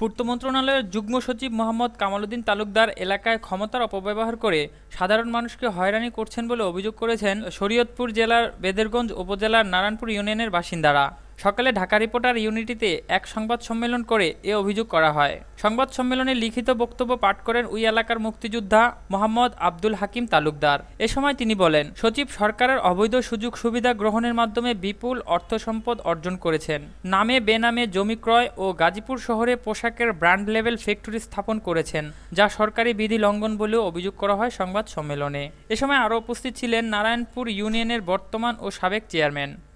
পূর্ত মন্ত্রণালয়ের যুগ্ম সচিব মোহাম্মদ কামালুদ্দিন তালুকদার এলাকায় ক্ষমতার অপব্যবহার করে সাধারণ মানুষকে হয়রানি করছেন বলে অভিযোগ করেছেন শরীয়তপুর জেলার বেদেরগঞ্জ উপজেলার নারায়ণপুর ইউনিয়নের বাসিন্দারা সকালে ঢাকা রিপোর্টার ইউনিটিতে এক সংবাদ সম্মেলন করে এ অভিযোগ করা হয় সংবাদ সম্মেলনে লিখিত বক্তব্য পাঠ করেন ওই এলাকার মুক্তিযোদ্ধা মোহাম্মদ আব্দুল হাকিম তালুকদার এ সময় তিনি বলেন সচিব সরকারের অবৈধ সুযোগ সুবিধা গ্রহণের মাধ্যমে বিপুল অর্থ সম্পদ অর্জন করেছেন নামে বেনামে জমি ক্রয় ও গাজীপুর শহরে পোশাকের ব্র্যান্ড লেভেল ফ্যাক্টরি স্থাপন করেছেন যা সরকারি বিধি লঙ্ঘন বলেও অভিযোগ করা হয় সংবাদ সম্মেলনে এ সময় আরও উপস্থিত ছিলেন নারায়ণপুর ইউনিয়নের বর্তমান ও সাবেক চেয়ারম্যান